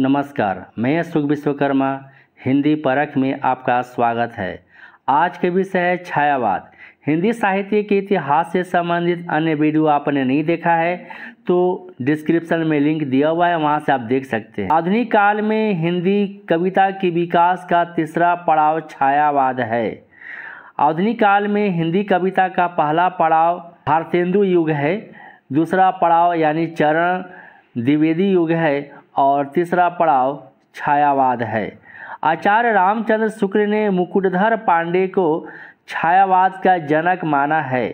नमस्कार मैं अशोक विश्वकर्मा हिंदी परख में आपका स्वागत है आज के विषय है छायावाद हिंदी साहित्य के इतिहास से संबंधित अन्य वीडियो आपने नहीं देखा है तो डिस्क्रिप्शन में लिंक दिया हुआ है वहाँ से आप देख सकते हैं आधुनिक काल में हिंदी कविता के विकास का तीसरा पड़ाव छायावाद है आधुनिक काल में हिंदी कविता का पहला पड़ाव भारतेंदु युग है दूसरा पड़ाव यानी चरण द्विवेदी युग है और तीसरा पड़ाव छायावाद है आचार्य रामचंद्र शुक्ल ने मुकुटधर पांडे को छायावाद का जनक माना है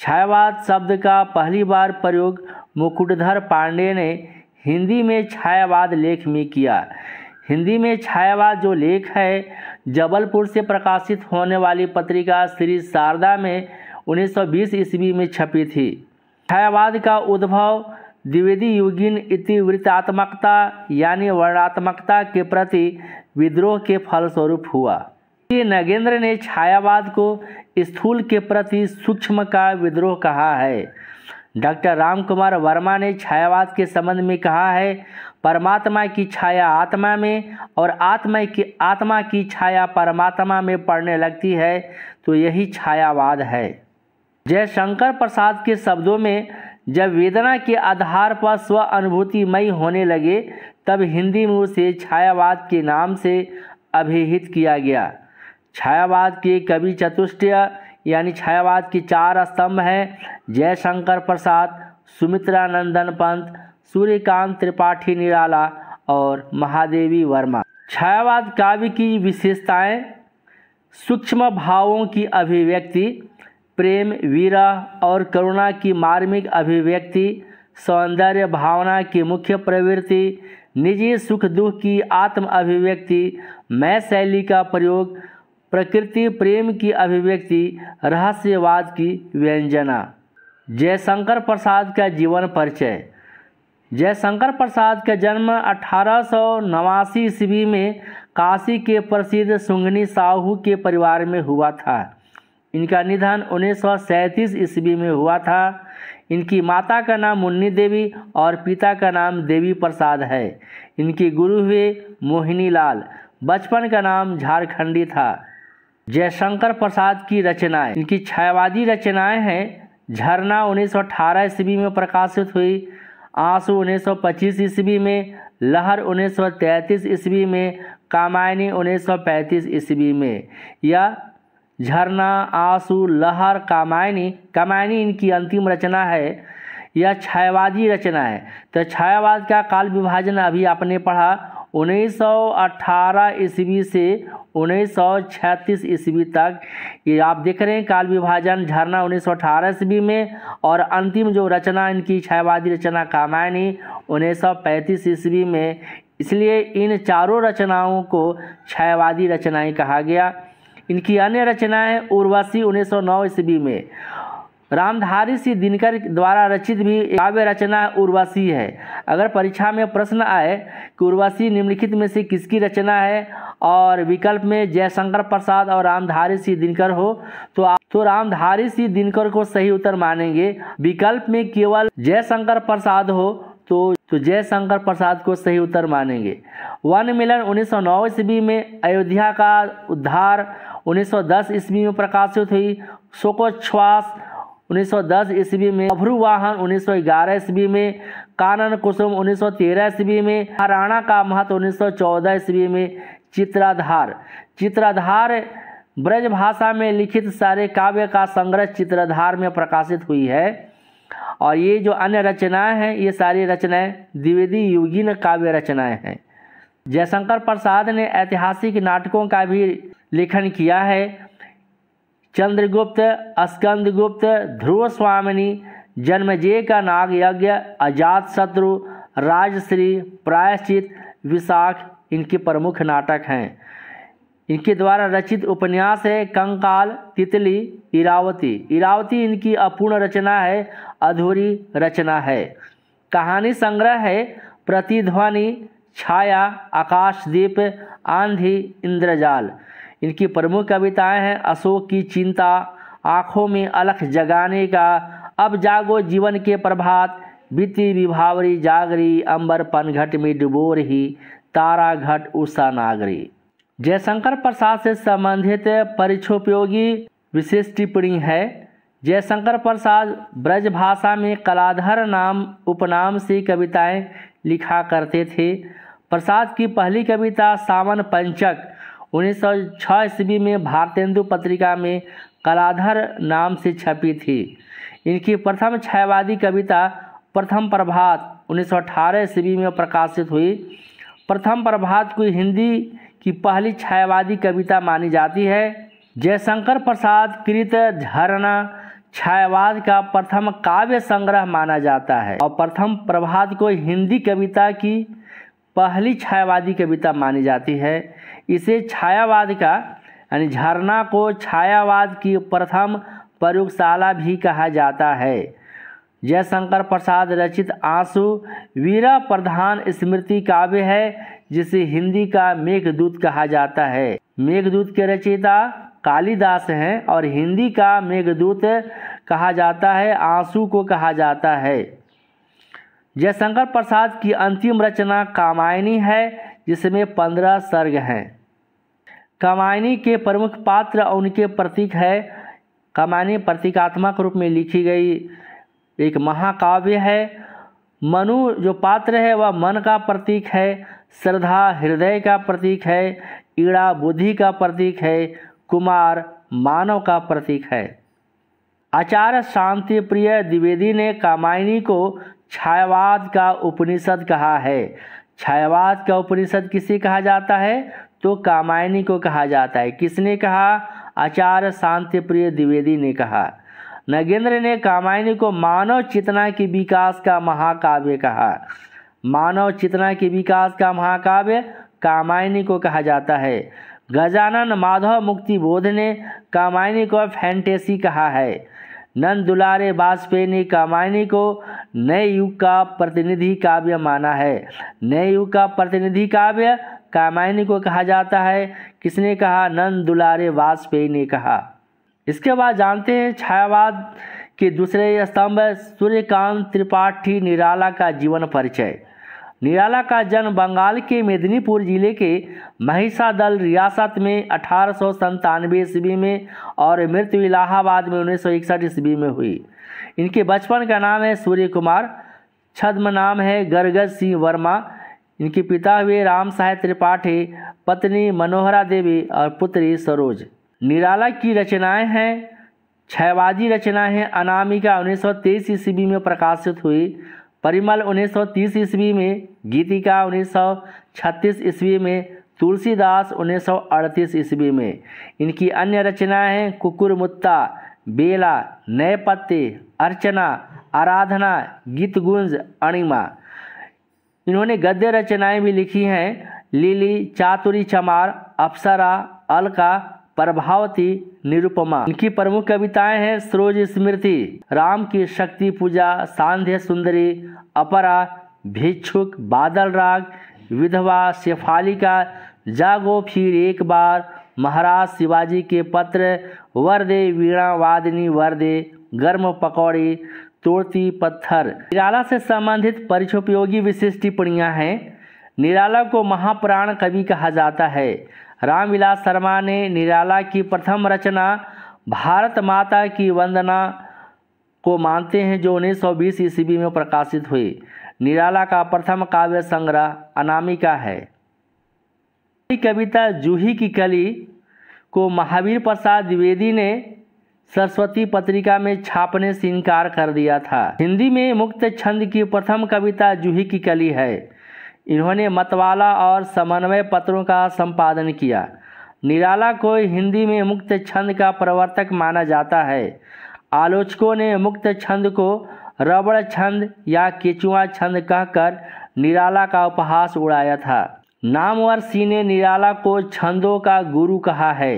छायावाद शब्द का पहली बार प्रयोग मुकुटधर पांडे ने हिंदी में छायावाद लेख में किया हिंदी में छायावाद जो लेख है जबलपुर से प्रकाशित होने वाली पत्रिका श्री शारदा में 1920 ईस्वी में छपी थी छायावाद का उद्भव द्विवेदी युगिन इति वृत्तात्मकता यानी वर्णात्मकता के प्रति विद्रोह के फलस्वरूप हुआ नगेंद्र ने छायावाद को स्थूल के प्रति सूक्ष्म का विद्रोह कहा है डॉक्टर राम कुमार वर्मा ने छायावाद के संबंध में कहा है परमात्मा की छाया आत्मा में और आत्मा की आत्मा की छाया परमात्मा में पड़ने लगती है तो यही छायावाद है जयशंकर प्रसाद के शब्दों में जब वेदना के आधार पर स्व अनुभूतिमय होने लगे तब हिंदी में उसे छायावाद के नाम से अभिहित किया गया छायावाद के कवि चतुष्टय यानी छायावाद के चार स्तंभ हैं जयशंकर प्रसाद सुमित्रा नंदन पंत सूर्यकांत त्रिपाठी निराला और महादेवी वर्मा छायावाद काव्य की विशेषताएं सूक्ष्म भावों की अभिव्यक्ति प्रेम वीरा और करुणा की मार्मिक अभिव्यक्ति सौंदर्य भावना की मुख्य प्रवृत्ति निजी सुख दुख की आत्म अभिव्यक्ति मैं शैली का प्रयोग प्रकृति प्रेम की अभिव्यक्ति रहस्यवाद की व्यंजना जयशंकर प्रसाद का जीवन परिचय जयशंकर प्रसाद का जन्म अठारह सौ नवासी ईस्वी में काशी के प्रसिद्ध सुंगनी साहू के परिवार में हुआ था इनका निधन उन्नीस सौ सैंतीस ईस्वी में हुआ था इनकी माता का नाम मुन्नी देवी और पिता का नाम देवी प्रसाद है इनके गुरु हुए मोहिनीलाल बचपन का नाम झारखंडी था जयशंकर प्रसाद की रचनाएं इनकी छायावादी रचनाएं हैं झरना 1918 ईस्वी में प्रकाशित हुई आंसू 1925 ईस्वी में लहर 1933 ईस्वी में कामायनी 1935 ईस्वी में यह झरना आंसू लहर कामायनी कामायनी इनकी अंतिम रचना है यह छायावादी रचना है तो छायावाद का काल विभाजन अभी आपने पढ़ा 1918 ईस्वी से 1936 ईस्वी तक ये आप देख रहे हैं काल विभाजन झरना 1918 ईस्वी में और अंतिम जो रचना इनकी छायावादी रचना कामायनी 1935 ईस्वी में इसलिए इन चारों रचनाओं को छायावादी रचनाएं कहा गया इनकी अन्य रचनाएं उर्वशी 1909 ईस्वी में रामधारी सिंह दिनकर द्वारा रचित भी काव्य रचना उर्वशी है अगर परीक्षा में प्रश्न आए कि उर्वशी निम्नलिखित में से किसकी रचना है और विकल्प में जयशंकर प्रसाद और रामधारी सिंह दिनकर हो तो आप तो रामधारी सिंह दिनकर को सही उत्तर मानेंगे विकल्प में केवल जयशंकर प्रसाद हो तो तो जयशंकर प्रसाद को सही उत्तर मानेंगे वन मिलन 1909 ईस्वी में अयोध्या का उद्धार 1910 ईस्वी में प्रकाशित हुई शोकोच्छ्वास 1910 ईस्वी में अभ्रुवाहन 1911 ईस्वी में कानन कुसुम 1913 ईस्वी में हराणा का महत्व 1914 ईस्वी में चित्राधार चित्राधार ब्रज भाषा में लिखित सारे काव्य का संग्रह चित्रधार में प्रकाशित हुई है और ये जो अन्य रचनाएं हैं ये सारी रचनाएं द्विवेदी युगीन काव्य रचनाएं हैं जयशंकर प्रसाद ने ऐतिहासिक नाटकों का भी लेखन किया है चंद्रगुप्त स्कंदगुप्त ध्रुव स्वामिनी जन्मजय का नाग यज्ञ अजात शत्रु राजश्री प्रायश्चित विशाख इनके प्रमुख नाटक हैं इनके द्वारा रचित उपन्यास है कंकाल तितली इरावती इरावती इनकी अपूर्ण रचना है अधूरी रचना है कहानी संग्रह है प्रतिध्वनि छाया आकाशदीप आंधी इंद्रजाल इनकी प्रमुख कविताएं हैं अशोक की चिंता आँखों में अलख जगाने का अब जागो जीवन के प्रभात बीती विभावरी जागरी अंबर पनघट में डुबो रही तारा घट उषा नागरी जयशंकर प्रसाद से संबंधित परिचोपयोगी विशेष टिप्पणी है जयशंकर प्रसाद ब्रज भाषा में कलाधर नाम उपनाम से कविताएं लिखा करते थे प्रसाद की पहली कविता सावन पंचक उन्नीस सौ छः ईस्वी में भारतेंदु पत्रिका में कलाधर नाम से छपी थी इनकी प्रथम छायावादी कविता प्रथम प्रभात उन्नीस सौ अठारह ईस्वी में प्रकाशित हुई प्रथम प्रभात को हिंदी की पहली छायावादी कविता मानी जाती है जयशंकर प्रसाद कृत झरना छायावाद का प्रथम काव्य संग्रह माना जाता है और प्रथम प्रभात को हिंदी कविता की पहली छायावादी कविता मानी जाती है इसे छायावाद का यानी झरना को छायावाद की प्रथम प्रयोगशाला भी कहा जाता है जयशंकर प्रसाद रचित आंसू वीरा प्रधान स्मृति काव्य है जिसे हिंदी का मेघदूत कहा जाता है मेघदूत के रचयिता कालिदास हैं और हिंदी का मेघदूत कहा जाता है आंसू को कहा जाता है जयशंकर प्रसाद की अंतिम रचना कामायनी है जिसमें पंद्रह सर्ग हैं कामायनी के प्रमुख पात्र और उनके प्रतीक है कामायनी प्रतीकात्मक रूप में लिखी गई एक महाकाव्य है मनु जो पात्र है वह मन का प्रतीक है श्रद्धा हृदय का प्रतीक है ईड़ा बुद्धि का प्रतीक है कुमार मानव का प्रतीक है आचार्य शांति प्रिय द्विवेदी ने कामायनी को छायावाद का उपनिषद कहा है छायावाद का उपनिषद किसे कहा जाता है तो कामायनी को कहा जाता है किसने कहा आचार्य शांति प्रिय द्विवेदी ने कहा नगेंद्र ने कामायनी को मानव चेतना के विकास का महाकाव्य कहा मानव चेतना के विकास का महाकाव्य कामायनी को कहा जाता है गजानन माधव मुक्ति बोध ने कामायनी को फैंटेसी कहा है नंद दुलारे वाजपेयी ने कामायनी को नए युग का प्रतिनिधि काव्य माना है नए युग का प्रतिनिधि काव्य कामायनी को कहा जाता है किसने कहा नंद दुलारे वाजपेयी ने कहा इसके बाद जानते हैं छायावाद के दूसरे स्तंभ सूर्यकांत त्रिपाठी निराला का जीवन परिचय निराला का जन्म बंगाल के मेदिनीपुर जिले के महिषादल रियासत में अठारह सौ ईस्वी में और मृत्यु इलाहाबाद में उन्नीस सौ इकसठ ईस्वी में हुई इनके बचपन का नाम है सूर्य कुमार छद्म नाम है गरगज सिंह वर्मा इनके पिता हुए राम साहेब त्रिपाठी पत्नी मनोहरा देवी और पुत्री सरोज निराला की रचनाएं हैं छयवादी रचनाएं हैं अनामिका तेईस ईस्वी में प्रकाशित हुई परिमल तीस ईस्वी में गीतिका छत्तीस ईस्वी में तुलसीदास अड़तीस ईस्वी में इनकी अन्य रचनाएं हैं कुकुरमुत्ता बेला नए पत्ते अर्चना आराधना गीतगुंज अणिमा इन्होंने गद्य रचनाएं भी लिखी हैं लीली चातुरी चमार अप्सरा अलका प्रभावती निरुपमा इनकी प्रमुख कविताएं हैं सरोज स्मृति राम की शक्ति पूजा सांध्य सुंदरी अपरा भिक्षुक बादल राग विधवा शेफालिका जागो फिर एक बार महाराज शिवाजी के पत्र दे वीणा वादिनी दे गर्म पकौड़ी तोड़ती पत्थर निराला से संबंधित परिचोपयोगी विशेष टिप्पणियाँ हैं निराला को महाप्राण कवि कहा जाता है रामविलास शर्मा ने निराला की प्रथम रचना भारत माता की वंदना को मानते हैं जो 1920 ईस्वी में प्रकाशित हुई निराला का प्रथम काव्य संग्रह अनामिका है कविता जूही की कली को महावीर प्रसाद द्विवेदी ने सरस्वती पत्रिका में छापने से इनकार कर दिया था हिंदी में मुक्त छंद की प्रथम कविता जूही की कली है इन्होंने मतवाला और समन्वय पत्रों का संपादन किया निराला को हिंदी में मुक्त छंद का प्रवर्तक माना जाता है आलोचकों ने मुक्त छंद को रबड़ छंद या केचुआ छंद कहकर निराला का उपहास उड़ाया था नामवर सिंह ने निराला को छंदों का गुरु कहा है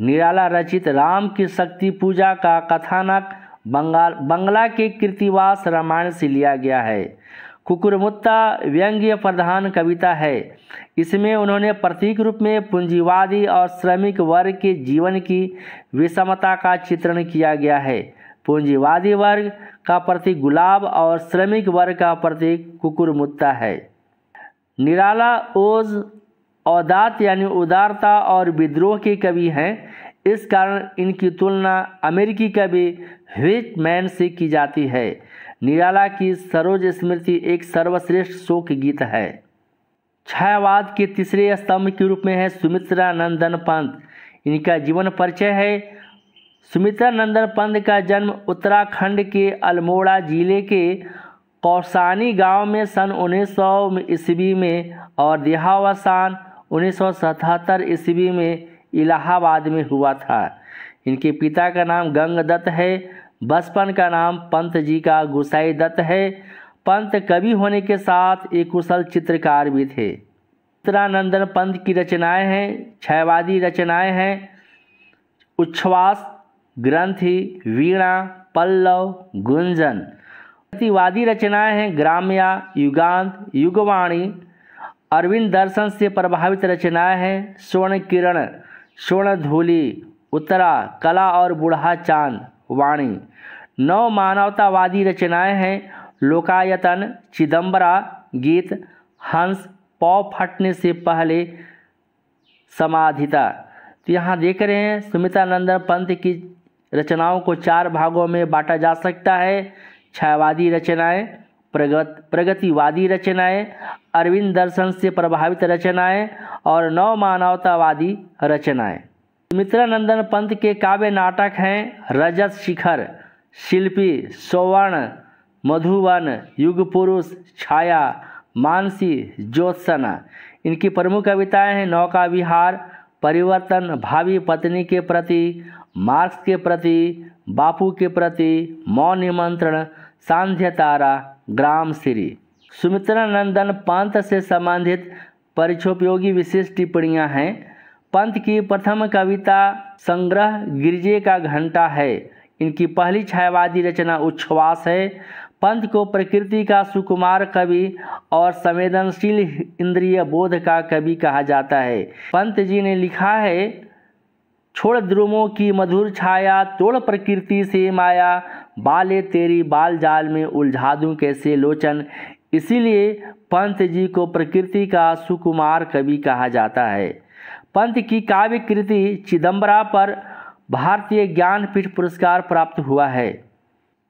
निराला रचित राम की शक्ति पूजा का कथानक बंगाल बंगला के कृतिवास रामायण से लिया गया है कुकुरमुत्ता व्यंग्य प्रधान कविता है इसमें उन्होंने प्रतीक रूप में पूंजीवादी और श्रमिक वर्ग के जीवन की विषमता का चित्रण किया गया है पूंजीवादी वर्ग का प्रतीक गुलाब और श्रमिक वर्ग का प्रतीक कुकुरमुत्ता है निराला ओज औदात यानी उदारता और विद्रोह के कवि हैं इस कारण इनकी तुलना अमेरिकी कवि मैन से की जाती है निराला की सरोज स्मृति एक सर्वश्रेष्ठ शोक गीत है छायावाद के तीसरे स्तंभ के रूप में है सुमित्रा नंदन पंत इनका जीवन परिचय है सुमित्रा नंदन पंत का जन्म उत्तराखंड के अल्मोड़ा जिले के कौसानी गांव में सन उन्नीस सौ ईस्वी में और देहावसान उन्नीस सौ ईस्वी में इलाहाबाद में हुआ था इनके पिता का नाम गंग दत्त है बचपन का नाम पंत जी का गुसाई दत्त है पंत कवि होने के साथ एक कुशल चित्रकार भी थे चित्रानंदन पंत की रचनाएं हैं छयवादी रचनाएं हैं उच्छ्वास ग्रंथि वीणा पल्लव गुंजन प्रतिवादी रचनाएं हैं ग्राम्या युगांत युगवाणी अरविंद दर्शन से प्रभावित रचनाएं हैं स्वर्ण किरण स्वर्ण धूली उत्तरा कला और बूढ़ा चांद वाणी नौ मानवतावादी रचनाएं हैं लोकायतन चिदम्बरा गीत हंस पौ फटने से पहले समाधिता तो यहाँ देख रहे हैं सुमिता नंदन पंत की रचनाओं को चार भागों में बांटा जा सकता है छायावादी रचनाएं प्रगत प्रगतिवादी रचनाएं अरविंद दर्शन से प्रभावित रचनाएं और नव मानवतावादी रचनाएं मित्रानंदन पंत के काव्य नाटक हैं रजत शिखर शिल्पी सोवर्ण मधुवन युग पुरुष छाया मानसी ज्योत्सना इनकी प्रमुख कविताएं हैं नौका विहार परिवर्तन भावी पत्नी के प्रति मार्क्स के प्रति बापू के प्रति मौन निमंत्रण सांध्य तारा ग्राम श्री सुमित्रा नंदन पंत से संबंधित परिचोपयोगी विशेष टिप्पणियाँ हैं पंत की प्रथम कविता संग्रह गिरजे का घंटा है इनकी पहली छायावादी रचना उच्छ्वास है पंत को प्रकृति का सुकुमार कवि और संवेदनशील इंद्रिय बोध का कवि कहा जाता है पंत जी ने लिखा है छोड़ द्रुमों की मधुर छाया तोड़ प्रकृति से माया बाले तेरी बाल जाल में उलझा दूँ कैसे लोचन इसीलिए पंत जी को प्रकृति का सुकुमार कवि कहा जाता है पंत की काव्य कृति चिदम्बरा पर भारतीय ज्ञानपीठ पुरस्कार प्राप्त हुआ है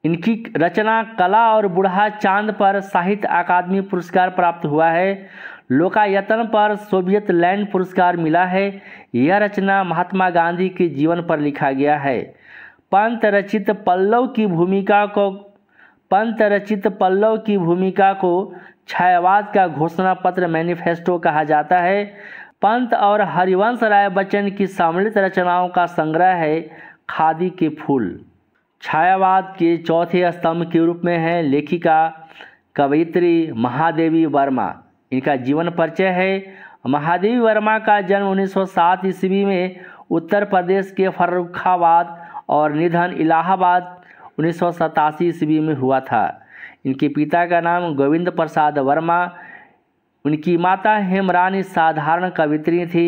इनकी रचना कला और बूढ़ा चांद पर साहित्य अकादमी पुरस्कार प्राप्त हुआ है लोकायतन पर सोवियत लैंड पुरस्कार मिला है यह रचना महात्मा गांधी के जीवन पर लिखा गया है पंत रचित पल्लव की भूमिका को पंत रचित पल्लव की भूमिका को छायावाद का घोषणा पत्र मैनिफेस्टो कहा जाता है पंत और हरिवंश राय बच्चन की सम्मिलित रचनाओं का संग्रह है खादी के फूल छायावाद के चौथे स्तंभ के रूप में है लेखिका कवयित्री महादेवी वर्मा इनका जीवन परिचय है महादेवी वर्मा का जन्म 1907 ईस्वी में उत्तर प्रदेश के फर्रुखाबाद और निधन इलाहाबाद उन्नीस सौ सतासी ईस्वी में हुआ था इनके पिता का नाम गोविंद प्रसाद वर्मा उनकी माता हेमरानी साधारण कवित्री थी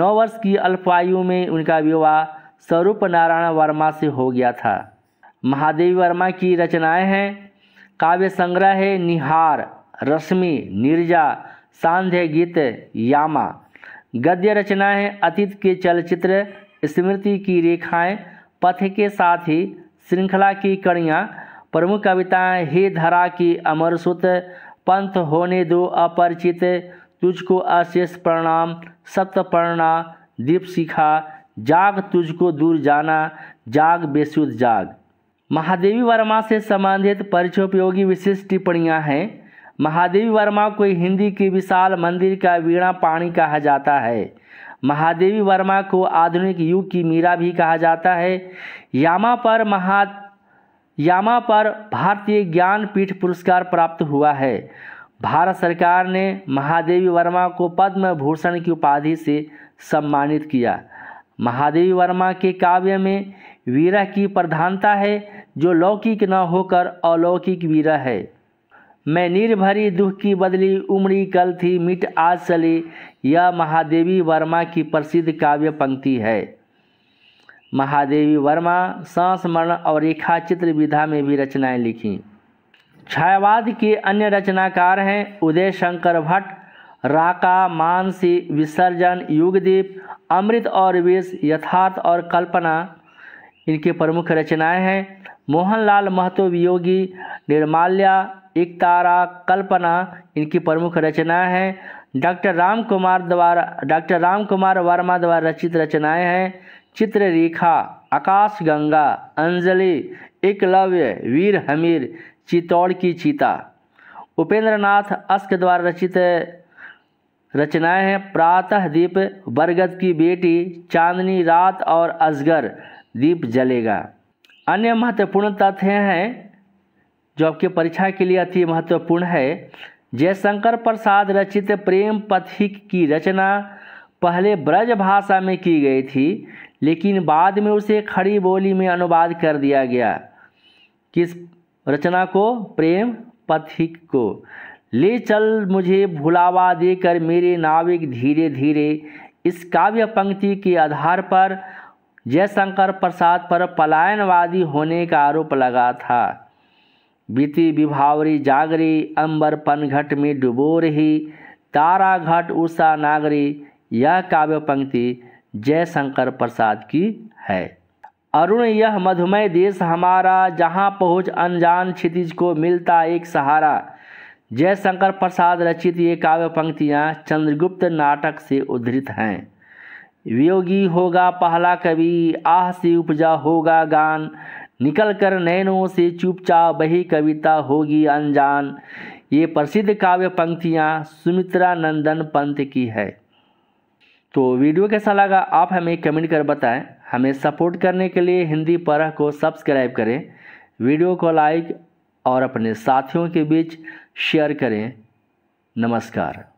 नौ वर्ष की अल्पायु में उनका विवाह स्वरूप नारायण वर्मा से हो गया था महादेवी वर्मा की रचनाएं हैं काव्य संग्रह है निहार रश्मि निर्जा सांध्य गीत यामा गद्य रचनाएं अतीत के चलचित्र स्मृति की रेखाएं पथ के साथ ही श्रृंखला की कड़ियाँ प्रमुख कविताएँ हे धरा की अमर सुत पंथ होने दो अपरिचित तुझको अशेष प्रणाम सत्य प्रणा दीप शिखा जाग तुझको दूर जाना जाग बेसुद जाग महादेवी वर्मा से संबंधित परिचयोपयोगी विशिष्ट टिप्पणियाँ हैं महादेवी वर्मा को हिंदी की विशाल मंदिर का वीणा पाणी कहा जाता है महादेवी वर्मा को आधुनिक युग की मीरा भी कहा जाता है यामा पर महा यामा पर भारतीय ज्ञानपीठ पुरस्कार प्राप्त हुआ है भारत सरकार ने महादेवी वर्मा को पद्म भूषण की उपाधि से सम्मानित किया महादेवी वर्मा के काव्य में वीरह की प्रधानता है जो लौकिक न होकर अलौकिक वीरह है मैं निर्भरी दुख की बदली उमड़ी कल थी मिट आज चली यह महादेवी वर्मा की प्रसिद्ध काव्य पंक्ति है महादेवी वर्मा सांस मरण और रेखा चित्र विधा में भी रचनाएं लिखी छायावाद के अन्य रचनाकार हैं उदय शंकर भट्ट राका मानसी विसर्जन युगदीप अमृत और विष यथार्थ और कल्पना इनके प्रमुख रचनाएं हैं मोहनलाल महतो वियोगी निर्माल्या तारा कल्पना इनकी प्रमुख रचना है डॉक्टर राम कुमार द्वारा डॉक्टर राम कुमार वर्मा द्वारा रचित रचनाएं हैं चित्र रेखा आकाश गंगा अंजलि एकलव्य वीर हमीर चित्तौड़ की चीता उपेंद्रनाथ अस्क द्वारा रचित रचनाएं हैं प्रातः दीप बरगद की बेटी चांदनी रात और अजगर दीप जलेगा अन्य महत्वपूर्ण तथ्य हैं जो आपकी परीक्षा के लिए अति महत्वपूर्ण है जयशंकर प्रसाद रचित प्रेम पथिक की रचना पहले ब्रज भाषा में की गई थी लेकिन बाद में उसे खड़ी बोली में अनुवाद कर दिया गया किस रचना को प्रेम पथिक को ले चल मुझे भुलावा देकर मेरे नाविक धीरे धीरे इस काव्य पंक्ति के आधार पर जयशंकर प्रसाद पर पलायनवादी होने का आरोप लगा था बीती विभावरी जागरी अंबर पनघट में डुबो रही तारा घट उषा नागरी यह काव्य पंक्ति जयशंकर प्रसाद की है अरुण यह मधुमय देश हमारा जहाँ पहुँच अनजान क्षितिज को मिलता एक सहारा जयशंकर प्रसाद रचित ये काव्य पंक्तियाँ चंद्रगुप्त नाटक से उद्धृत हैं वियोगी होगा पहला कवि आह से उपजा होगा गान निकल कर नैनों से चुपचाप बही कविता होगी अनजान ये प्रसिद्ध काव्य पंक्तियाँ सुमित्रा नंदन पंत की है तो वीडियो कैसा लगा आप हमें कमेंट कर बताएं हमें सपोर्ट करने के लिए हिंदी पर को सब्सक्राइब करें वीडियो को लाइक और अपने साथियों के बीच शेयर करें नमस्कार